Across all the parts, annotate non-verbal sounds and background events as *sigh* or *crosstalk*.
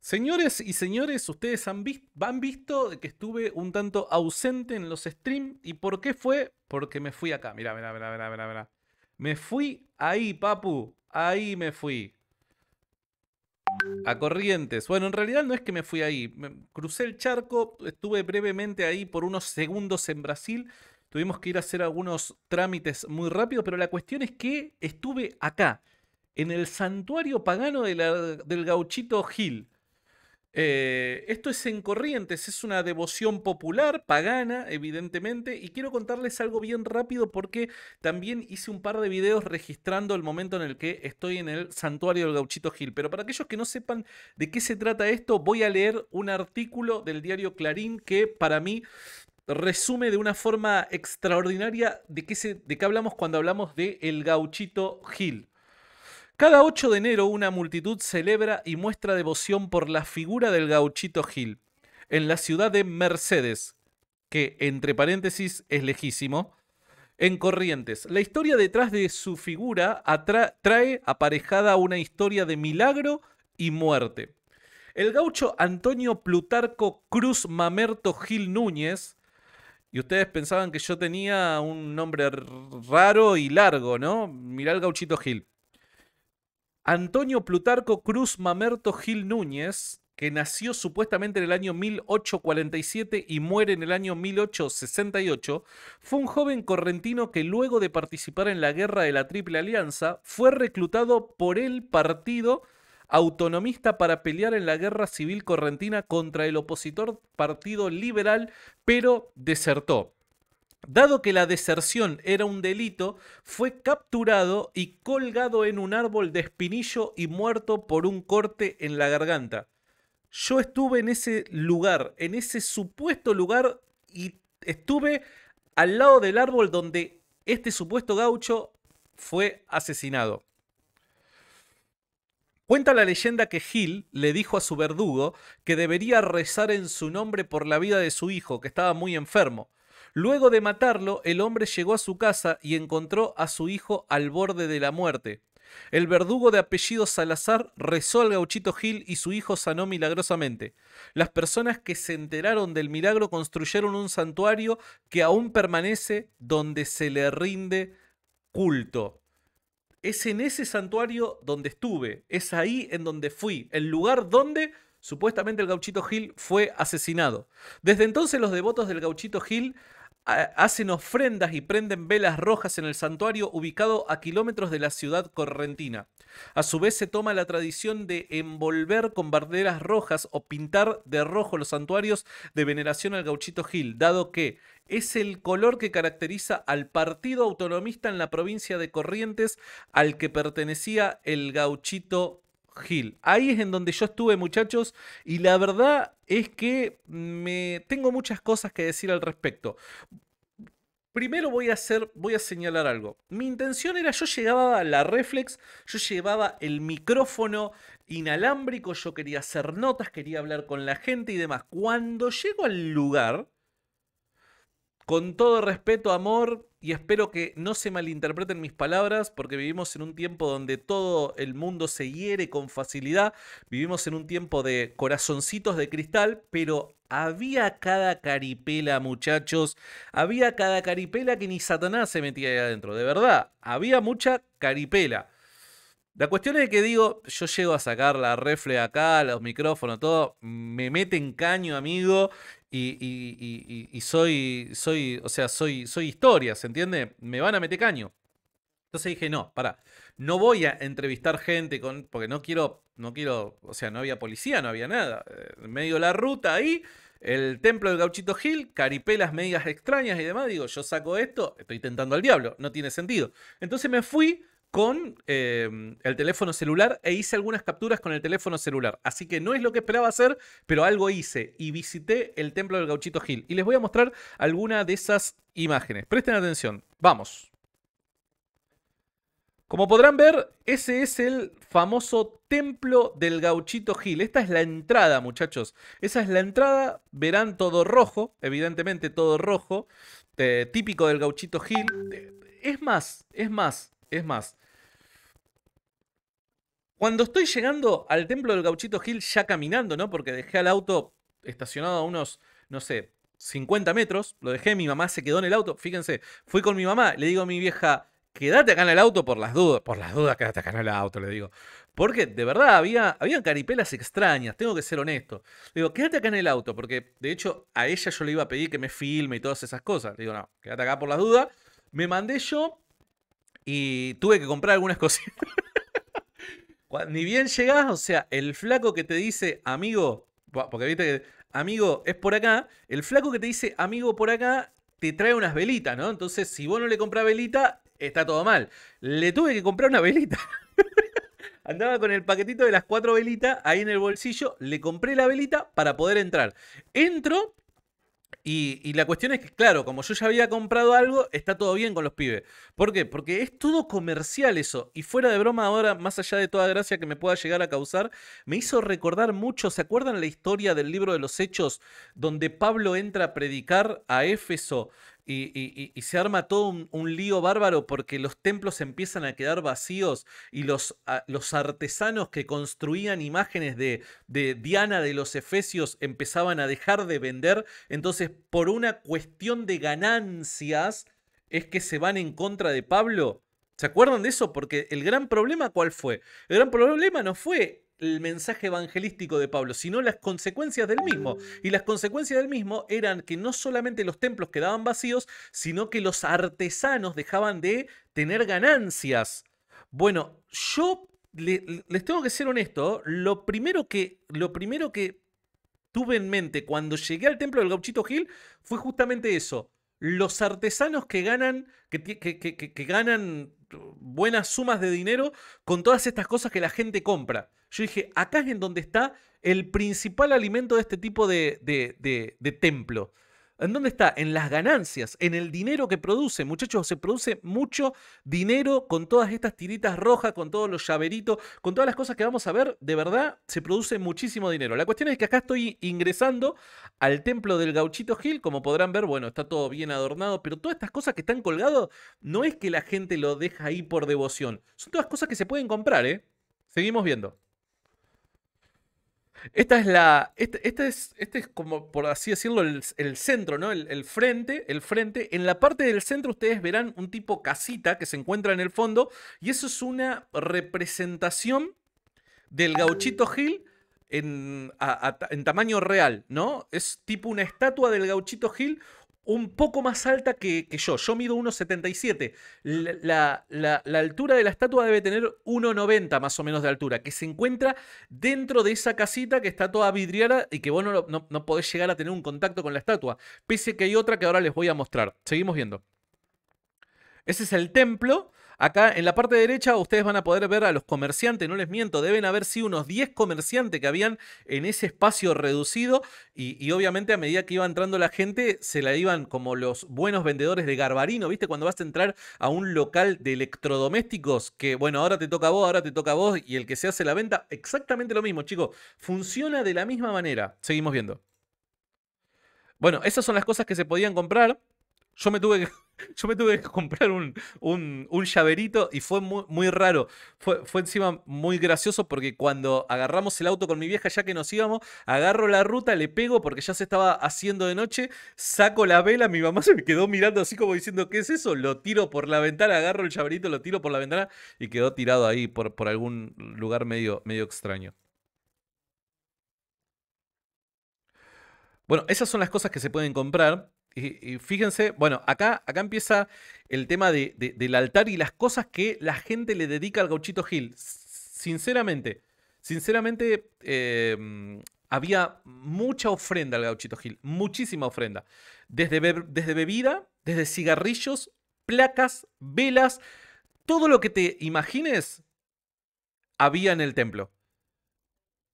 Señores y señores, ustedes han, han visto que estuve un tanto ausente en los streams. ¿Y por qué fue? Porque me fui acá. Mirá, mirá, mirá, mirá, Me fui ahí, papu. Ahí me fui. A Corrientes. Bueno, en realidad no es que me fui ahí. crucé el charco, estuve brevemente ahí por unos segundos en Brasil. Tuvimos que ir a hacer algunos trámites muy rápidos. pero la cuestión es que estuve acá, en el santuario pagano del gauchito Gil. Eh, esto es en Corrientes, es una devoción popular, pagana, evidentemente, y quiero contarles algo bien rápido porque también hice un par de videos registrando el momento en el que estoy en el santuario del gauchito Gil, pero para aquellos que no sepan de qué se trata esto, voy a leer un artículo del diario Clarín que para mí resume de una forma extraordinaria de qué, de qué hablamos cuando hablamos de el gauchito Gil. Cada 8 de enero una multitud celebra y muestra devoción por la figura del gauchito Gil, en la ciudad de Mercedes, que entre paréntesis es lejísimo, en Corrientes. La historia detrás de su figura trae aparejada una historia de milagro y muerte. El gaucho Antonio Plutarco Cruz Mamerto Gil Núñez, y ustedes pensaban que yo tenía un nombre raro y largo, ¿no? Mirá el gauchito Gil. Antonio Plutarco Cruz Mamerto Gil Núñez, que nació supuestamente en el año 1847 y muere en el año 1868, fue un joven correntino que luego de participar en la guerra de la Triple Alianza fue reclutado por el partido autonomista para pelear en la guerra civil correntina contra el opositor Partido Liberal, pero desertó. Dado que la deserción era un delito, fue capturado y colgado en un árbol de espinillo y muerto por un corte en la garganta. Yo estuve en ese lugar, en ese supuesto lugar, y estuve al lado del árbol donde este supuesto gaucho fue asesinado. Cuenta la leyenda que Gil le dijo a su verdugo que debería rezar en su nombre por la vida de su hijo, que estaba muy enfermo. Luego de matarlo, el hombre llegó a su casa y encontró a su hijo al borde de la muerte. El verdugo de apellido Salazar rezó al gauchito Gil y su hijo sanó milagrosamente. Las personas que se enteraron del milagro construyeron un santuario que aún permanece donde se le rinde culto. Es en ese santuario donde estuve, es ahí en donde fui, el lugar donde supuestamente el gauchito Gil fue asesinado. Desde entonces los devotos del gauchito Gil hacen ofrendas y prenden velas rojas en el santuario ubicado a kilómetros de la ciudad correntina. A su vez se toma la tradición de envolver con banderas rojas o pintar de rojo los santuarios de veneración al gauchito Gil, dado que es el color que caracteriza al partido autonomista en la provincia de Corrientes al que pertenecía el gauchito Hill. Ahí es en donde yo estuve, muchachos, y la verdad es que me tengo muchas cosas que decir al respecto. Primero voy a hacer, voy a señalar algo. Mi intención era, yo llegaba a la reflex, yo llevaba el micrófono inalámbrico, yo quería hacer notas, quería hablar con la gente y demás. Cuando llego al lugar, con todo respeto, amor, y espero que no se malinterpreten mis palabras, porque vivimos en un tiempo donde todo el mundo se hiere con facilidad, vivimos en un tiempo de corazoncitos de cristal, pero había cada caripela, muchachos, había cada caripela que ni Satanás se metía ahí adentro, de verdad, había mucha caripela. La cuestión es que digo, yo llego a sacar la refle acá, los micrófonos, todo, me meten caño, amigo, y, y, y, soy, soy, o sea, soy, soy historia, ¿se entiende? Me van a meter caño. Entonces dije, no, para no voy a entrevistar gente con, porque no quiero, no quiero, o sea, no había policía, no había nada. Eh, medio la ruta ahí, el templo del gauchito Gil, caripelas medias extrañas y demás, digo, yo saco esto, estoy tentando al diablo, no tiene sentido. Entonces me fui con em, el teléfono celular e hice algunas capturas con el teléfono celular. Así que no es lo que esperaba hacer, pero algo hice y visité el templo del Gauchito Gil. Y les voy a mostrar alguna de esas imágenes. Presten atención. Vamos. Como podrán ver, ese es el famoso templo del gauchito Gil. Esta es la entrada, muchachos. Esa es la entrada. Verán todo rojo, evidentemente todo rojo, eh, típico del gauchito Gil. Es más, es más. Es más, cuando estoy llegando al templo del Gauchito Gil ya caminando, ¿no? Porque dejé al auto estacionado a unos, no sé, 50 metros, lo dejé, mi mamá se quedó en el auto, fíjense, fui con mi mamá, le digo a mi vieja, quédate acá en el auto por las dudas, por las dudas, quédate acá en el auto, le digo. Porque de verdad había, caripelas extrañas, tengo que ser honesto. Le digo, quédate acá en el auto, porque de hecho a ella yo le iba a pedir que me filme y todas esas cosas. Le digo, no, quédate acá por las dudas. Me mandé yo y tuve que comprar algunas cositas. *laughs* Ni bien llegás, o sea, el flaco que te dice, amigo, porque viste que, amigo, es por acá, el flaco que te dice, amigo, por acá, te trae unas velitas, ¿no? Entonces, si vos no le compras velita, está todo mal. Le tuve que comprar una velita. *laughs* Andaba con el paquetito de las cuatro velitas ahí en el bolsillo, le compré la velita para poder entrar. Entro y, la cuestión es que, claro, como yo ya había comprado algo, está todo bien con los pibes. ¿Por qué? Porque es todo comercial eso. Y fuera de broma ahora, más allá de toda gracia que me pueda llegar a causar, me hizo recordar mucho, ¿se acuerdan la historia del libro de los Hechos donde Pablo entra a predicar a Éfeso y, se arma todo un, lío bárbaro porque los templos empiezan a quedar vacíos y los, los artesanos que construían imágenes de, de, Diana de los Efesios empezaban a dejar de vender. Entonces, por una cuestión de ganancias, es que se van en contra de Pablo. ¿Se acuerdan de eso? Porque el gran problema, ¿cuál fue? El gran problema no fue el mensaje evangelístico de Pablo, sino las consecuencias del mismo. Y las consecuencias del mismo eran que no solamente los templos quedaban vacíos, sino que los artesanos dejaban de tener ganancias. Bueno, yo les tengo que ser honesto, lo primero que, lo primero que tuve en mente cuando llegué al templo del Gauchito Gil fue justamente eso. Los artesanos que ganan, que, que, que ganan buenas sumas de dinero con todas estas cosas que la gente compra. Yo dije, acá es en donde está el principal alimento de este tipo de, de templo. ¿En dónde está? En las ganancias, en el dinero que produce. Muchachos, se produce mucho dinero con todas estas tiritas rojas, con todos los llaveritos, con todas las cosas que vamos a ver. De verdad, se produce muchísimo dinero. La cuestión es que acá estoy ingresando al templo del gauchito Gil. Como podrán ver, bueno, está todo bien adornado, pero todas estas cosas que están colgadas no es que la gente lo deja ahí por devoción. Son todas cosas que se pueden comprar, ¿eh? Seguimos viendo. Esta es la. Este, este, es, este es como, por así decirlo, el, centro, ¿no? El, frente, el frente. En la parte del centro ustedes verán un tipo casita que se encuentra en el fondo. Y eso es una representación del gauchito Gil en, en tamaño real, ¿no? Es tipo una estatua del gauchito Gil un poco más alta que, yo. Yo mido 1,77. La, la, la, altura de la estatua debe tener 1,90 más o menos de altura, que se encuentra dentro de esa casita que está toda vidriada y que vos no, no, no podés llegar a tener un contacto con la estatua. Pese que hay otra que ahora les voy a mostrar. Seguimos viendo. Ese es el templo. Acá en la parte derecha ustedes van a poder ver a los comerciantes, no les miento, deben haber sido unos 10 comerciantes que habían en ese espacio reducido y, obviamente a medida que iba entrando la gente se la iban como los buenos vendedores de garbarino, ¿viste? Cuando vas a entrar a un local de electrodomésticos que bueno, ahora te toca a vos, ahora te toca a vos y el que se hace la venta, exactamente lo mismo, chicos, funciona de la misma manera. Seguimos viendo. Bueno, esas son las cosas que se podían comprar. Yo me tuve que, *laughs* yo me tuve que comprar un, un, llaverito y fue muy, muy raro. Fue, encima muy gracioso porque cuando agarramos el auto con mi vieja, ya que nos íbamos, agarro la ruta, le pego porque ya se estaba haciendo de noche, saco la vela, mi mamá *laughs* se me quedó mirando así como diciendo, ¿qué es eso? Lo tiro por la ventana, agarro el llaverito, lo tiro por la ventana y quedó tirado ahí por, por algún lugar medio, medio extraño. Bueno, esas son las cosas que se pueden comprar y, fíjense, bueno, acá, acá empieza el tema del altar y las cosas que la gente le dedica al gauchito Gil. Sinceramente, sinceramente eh, mm, había mucha ofrenda al gauchito Gil, muchísima ofrenda. Desde, desde bebida, desde cigarrillos, placas, velas, todo lo que te imagines había en el templo.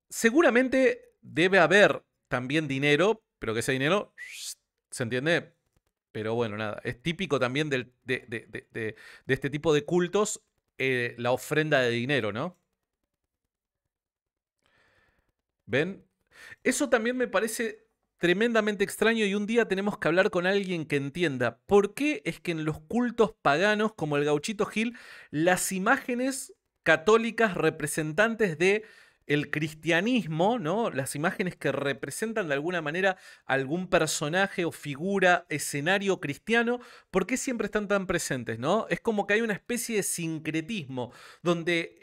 Seguramente debe haber también dinero, pero que ese dinero ¿Se entiende? Pero bueno, nada. Es típico también de, este tipo de cultos eh, la ofrenda de dinero, ¿no? ¿Ven? Eso también me parece tremendamente extraño y un día tenemos que hablar con alguien que entienda por qué es que en los cultos paganos como el gauchito Gil, las imágenes católicas representantes de el cristianismo, ¿no? Las imágenes que representan de alguna manera algún personaje o figura, escenario cristiano, ¿por qué siempre están tan presentes, ¿no? Es como que hay una especie de sincretismo donde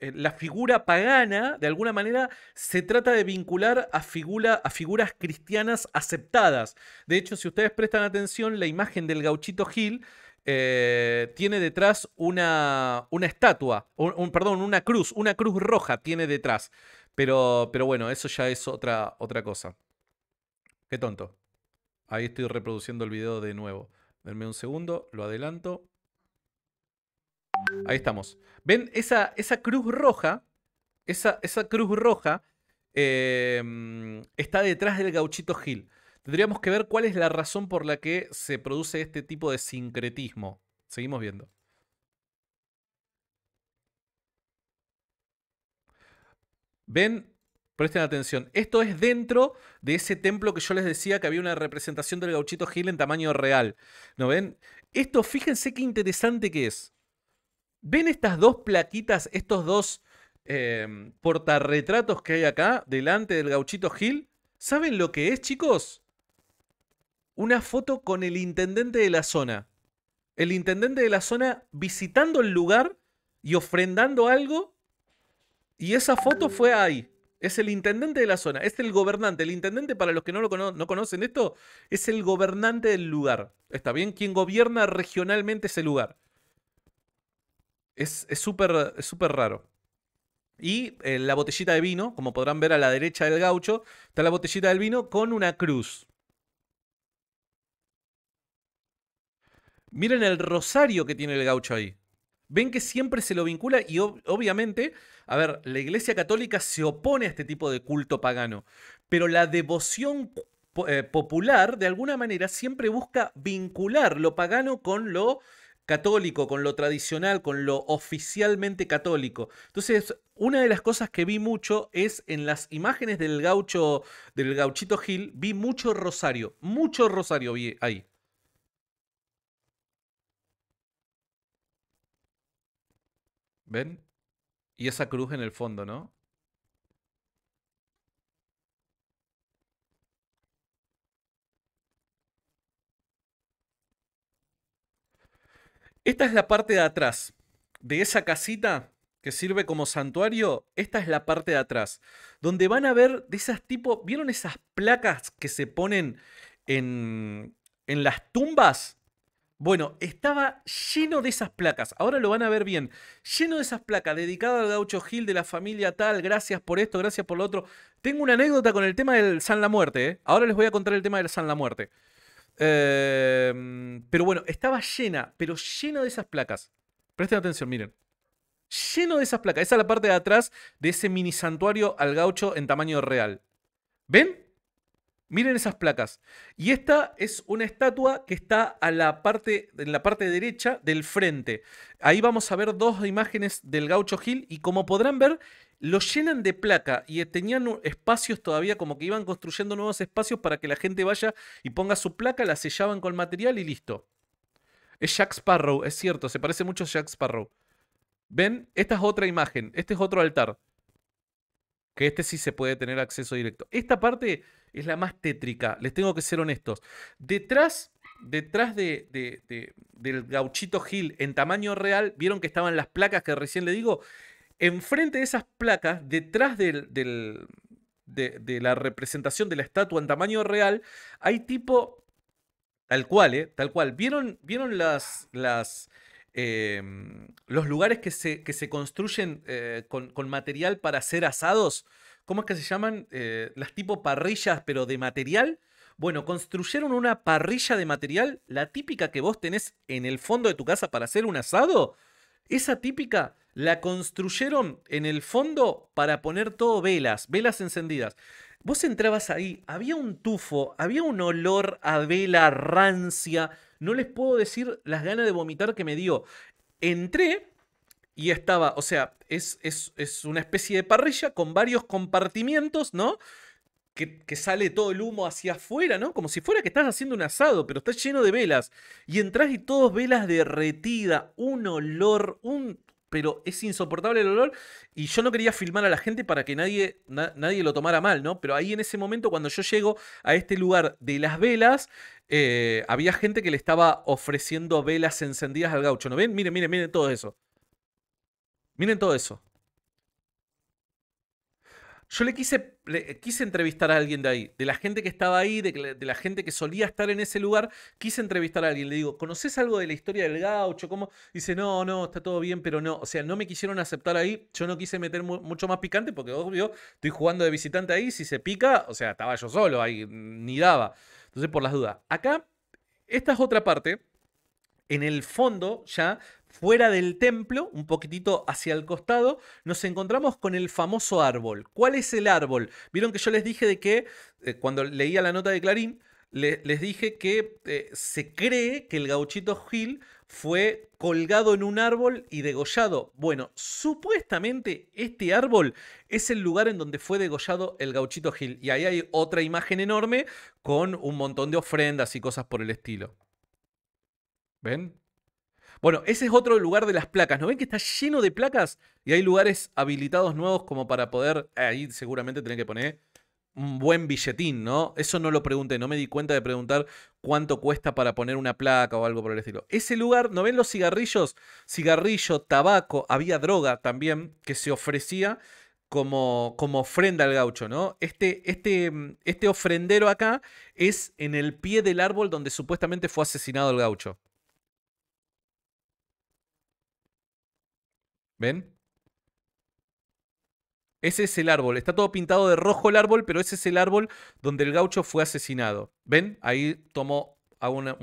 la figura pagana, de alguna manera, se trata de vincular a, a figuras cristianas aceptadas. De hecho, si ustedes prestan atención, la imagen del gauchito Gil eh, tiene detrás una, una estatua, un, perdón, una cruz, una cruz roja tiene detrás. Pero, pero bueno, eso ya es otra, otra cosa. Qué tonto. Ahí estoy reproduciendo el video de nuevo. Denme un segundo, lo adelanto. Ahí estamos. ¿Ven? Esa, esa cruz roja, esa, esa cruz roja eh, mm, está detrás del gauchito Gil. Tendríamos que ver cuál es la razón por la que se produce este tipo de sincretismo. Seguimos viendo. Ven, presten atención. Esto es dentro de ese templo que yo les decía que había una representación del gauchito Gil en tamaño real. ¿No ven? Esto, fíjense qué interesante que es. ¿Ven estas dos plaquitas, estos dos em, portarretratos que hay acá delante del gauchito Gil? ¿Saben lo que es, chicos? una foto con el intendente de la zona. El intendente de la zona visitando el lugar y ofrendando algo. Y esa foto fue ahí. Es el intendente de la zona, es el gobernante. El intendente, para los que no lo no conocen esto, es el gobernante del lugar. ¿Está bien? Quien gobierna regionalmente ese lugar. Es súper es raro. Y eh, la botellita de vino, como podrán ver a la derecha del gaucho, está la botellita del vino con una cruz. Miren el rosario que tiene el gaucho ahí. Ven que siempre se lo vincula y obviamente, a ver, la Iglesia Católica se opone a este tipo de culto pagano, pero la devoción eh, popular de alguna manera siempre busca vincular lo pagano con lo católico, con lo tradicional, con lo oficialmente católico. Entonces, una de las cosas que vi mucho es en las imágenes del gaucho, del gauchito Gil, vi mucho rosario, mucho rosario vi ahí. ¿Ven? Y esa cruz en el fondo, ¿no? Esta es la parte de atrás. De esa casita que sirve como santuario, esta es la parte de atrás. Donde van a ver de esas tipo. ¿Vieron esas placas que se ponen en, en las tumbas? Bueno, estaba lleno de esas placas. Ahora lo van a ver bien. Lleno de esas placas, dedicado al gaucho Gil de la familia tal. Gracias por esto, gracias por lo otro. Tengo una anécdota con el tema del San La Muerte. ¿eh? Ahora les voy a contar el tema del San La Muerte. Em, pero bueno, estaba llena, pero lleno de esas placas. Presten atención, miren. Lleno de esas placas. Esa es la parte de atrás de ese mini santuario al gaucho en tamaño real. ¿Ven? Miren esas placas. Y esta es una estatua que está a la parte, en la parte derecha del frente. Ahí vamos a ver dos imágenes del gaucho Gil y como podrán ver, lo llenan de placa y tenían espacios todavía como que iban construyendo nuevos espacios para que la gente vaya y ponga su placa, la sellaban con material y listo. Es Jack Sparrow, es cierto, se parece mucho a Jack Sparrow. ¿Ven? Esta es otra imagen, este es otro altar. Que este sí se puede tener acceso directo. Esta parte es la más tétrica, les tengo que ser honestos. Detrás, detrás de, del gauchito Gil en tamaño real, vieron que estaban las placas que recién le digo. Enfrente de esas placas, detrás del, de, la representación de la estatua en tamaño real, hay tipo, tal cual, ¿eh? Tal cual. ¿Vieron, vieron las, las Em, los lugares que se, que se construyen eh, con, material para hacer asados, ¿cómo es que se llaman? Eh, las tipo parrillas, pero de material. Bueno, construyeron una parrilla de material, la típica que vos tenés en el fondo de tu casa para hacer un asado. Esa típica la construyeron en el fondo para poner todo velas, velas encendidas. Vos entrabas ahí, había un tufo, había un olor a vela rancia no les puedo decir las ganas de vomitar que me dio. Entré y estaba, o sea, es, es, una especie de parrilla con varios compartimientos, ¿no? Que, sale todo el humo hacia afuera, ¿no? Como si fuera que estás haciendo un asado, pero estás lleno de velas. Y entras y todos velas derretida, un olor, un... Pero es insoportable el olor. Y yo no quería filmar a la gente para que nadie, nadie lo tomara mal, ¿no? Pero ahí en ese momento, cuando yo llego a este lugar de las velas, eh, había gente que le estaba ofreciendo velas encendidas al gaucho. ¿No ven? Miren, miren, miren todo eso. Miren todo eso. Yo le quise, eh, quise entrevistar a alguien de ahí, de la gente que estaba ahí, de, la gente que solía estar en ese lugar. Quise entrevistar a alguien. Le digo, ¿conoces algo de la historia del gaucho? ¿Cómo? Dice, no, no, está todo bien, pero no. O sea, no me quisieron aceptar ahí. Yo no quise meter mucho más picante porque, obvio, estoy jugando de visitante ahí. Si se pica, o sea, estaba yo solo ahí, ni daba. Entonces, por las dudas. Acá, esta es otra parte. En el fondo, ya fuera del templo, un poquitito hacia el costado, nos encontramos con el famoso árbol. ¿Cuál es el árbol? Vieron que yo les dije de que, eh, cuando leía la nota de Clarín, les dije que eh, se cree que el gauchito Gil fue colgado en un árbol y degollado. Bueno, supuestamente este árbol es el lugar en donde fue degollado el gauchito Gil. Y ahí hay otra imagen enorme con un montón de ofrendas y cosas por el estilo. ¿Ven? Bueno, ese es otro lugar de las placas. ¿No ven que está lleno de placas? Y hay lugares habilitados nuevos como para poder... Ahí seguramente tienen que poner un buen billetín, ¿no? Eso no lo pregunté, no me di cuenta de preguntar cuánto cuesta para poner una placa o algo por el estilo. Ese lugar, ¿no ven los cigarrillos? Cigarrillo, tabaco, había droga también que se ofrecía como, como ofrenda al gaucho, ¿no? Este, este, este ofrendero acá es en el pie del árbol donde supuestamente fue asesinado el gaucho. ¿Ven? Ese es el árbol. Está todo pintado de rojo el árbol, pero ese es el árbol donde el gaucho fue asesinado. ¿Ven? Ahí tomó hago una,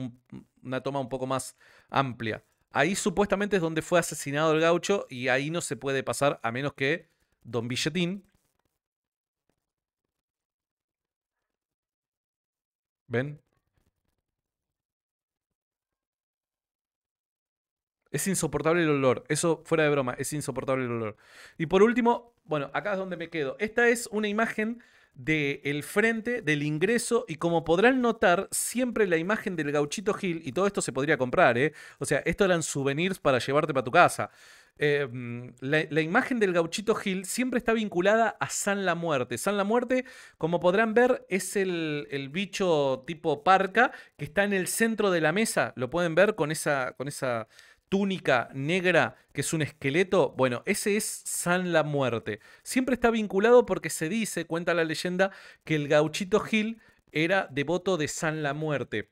una toma un poco más amplia. Ahí supuestamente es donde fue asesinado el gaucho y ahí no se puede pasar a menos que Don Billetín. ¿Ven? Es insoportable el olor. Eso fuera de broma, es insoportable el olor. Y por último, bueno, acá es donde me quedo. Esta es una imagen del frente, del ingreso, y como podrán notar, siempre la imagen del gauchito Gil, y todo esto se podría comprar, ¿eh? O sea, esto eran souvenirs para llevarte para tu casa. Em, la, imagen del gauchito Gil siempre está vinculada a San la Muerte. San la Muerte, como podrán ver, es el, el, bicho tipo parca que está en el centro de la mesa. Lo pueden ver con esa, con esa túnica negra, que es un esqueleto, bueno, ese es San la Muerte. Siempre está vinculado porque se dice, cuenta la leyenda, que el gauchito Gil era devoto de San la Muerte.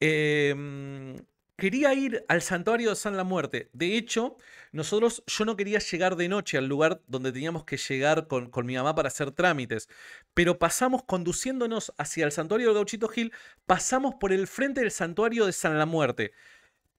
Em, quería ir al santuario de San la Muerte. De hecho, nosotros, yo no quería llegar de noche al lugar donde teníamos que llegar con, con mi mamá para hacer trámites. Pero pasamos, conduciéndonos hacia el santuario del Gauchito Gil, pasamos por el frente del santuario de San la Muerte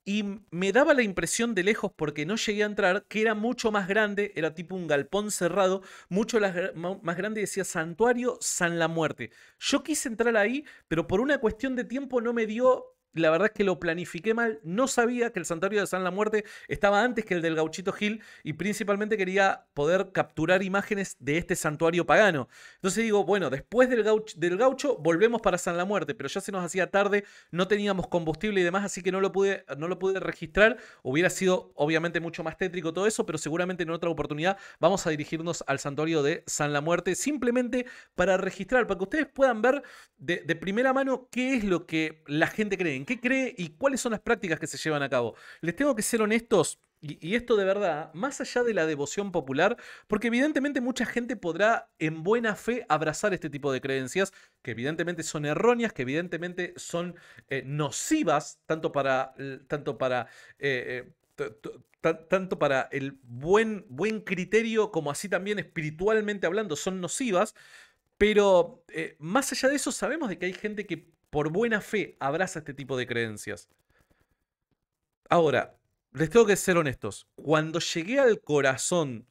y me daba la impresión de lejos, porque no llegué a entrar, que era mucho más grande, era tipo un galpón cerrado, mucho más grande, decía Santuario San la Muerte. Yo quise entrar ahí, pero por una cuestión de tiempo no me dio la verdad es que lo planifiqué mal. No sabía que el santuario de San la Muerte estaba antes que el del Gauchito Gil y principalmente quería poder capturar imágenes de este santuario pagano. Entonces digo, bueno, después del gaucho, del gaucho volvemos para San la Muerte, pero ya se nos hacía tarde, no teníamos combustible y demás, así que no lo pude, no lo pude registrar. Hubiera sido obviamente mucho más tétrico todo eso, pero seguramente en otra oportunidad vamos a dirigirnos al santuario de San la Muerte simplemente para registrar, para que ustedes puedan ver de primera mano qué es lo que la gente cree ¿En qué cree y cuáles son las prácticas que se llevan a cabo? Les tengo que ser honestos, y, esto de verdad, más allá de la devoción popular, porque evidentemente mucha gente podrá en buena fe abrazar este tipo de creencias, que evidentemente son erróneas, que evidentemente son eh, nocivas, tanto para, tanto para, eh, eh, tanto para el buen, buen criterio como así también espiritualmente hablando, son nocivas, pero más allá de eso sabemos de que hay gente que por buena fe, abraza este tipo de creencias. Ahora, les tengo que ser honestos. Cuando llegué al corazón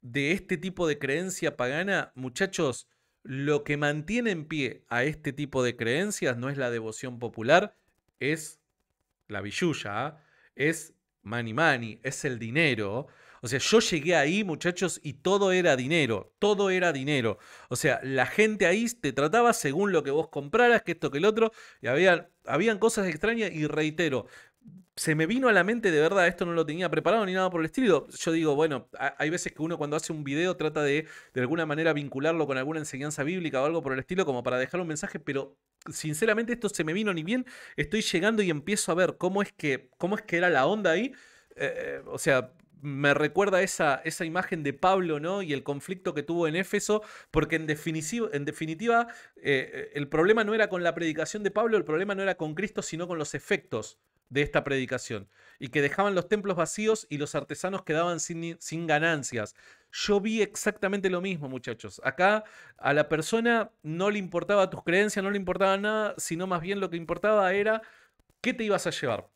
de este tipo de creencia pagana, muchachos, lo que mantiene en pie a este tipo de creencias no es la devoción popular, es la billulla, ¿ah? es mani mani, es el dinero, o sea, yo llegué ahí, muchachos, y todo era dinero, todo era dinero. O sea, la gente ahí te trataba según lo que vos compraras, que esto, que el otro, y había, habían cosas extrañas y reitero. Se me vino a la mente de verdad, esto no lo tenía preparado ni nada por el estilo. Yo digo, bueno, hay veces que uno cuando hace un video trata de de alguna manera vincularlo con alguna enseñanza bíblica o algo por el estilo, como para dejar un mensaje, pero sinceramente esto se me vino ni bien. Estoy llegando y empiezo a ver cómo es que, cómo es que era la onda ahí. Eh, eh, o sea, me recuerda esa, esa imagen de Pablo, ¿no? Y el conflicto que tuvo en Éfeso, porque en, definitiva, eh, el problema no era con la predicación de Pablo, el problema no era con Cristo, sino con los efectos de esta predicación, y que dejaban los templos vacíos y los artesanos quedaban sin, sin ganancias. Yo vi exactamente lo mismo, muchachos. Acá a la persona no le importaba tus creencias, no le importaba nada, sino más bien lo que importaba era qué te ibas a llevar.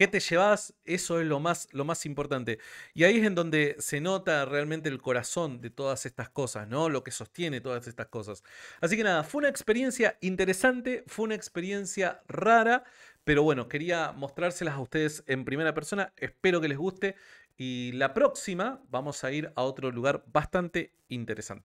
¿Qué te llevas? Eso es lo más, lo más importante. Y ahí es en donde se nota realmente el corazón de todas estas cosas, ¿no? Lo que sostiene todas estas cosas. Así que nada, fue una experiencia interesante, fue una experiencia rara, pero bueno, quería mostrárselas a ustedes en primera persona. Espero que les guste. Y la próxima vamos a ir a otro lugar bastante interesante.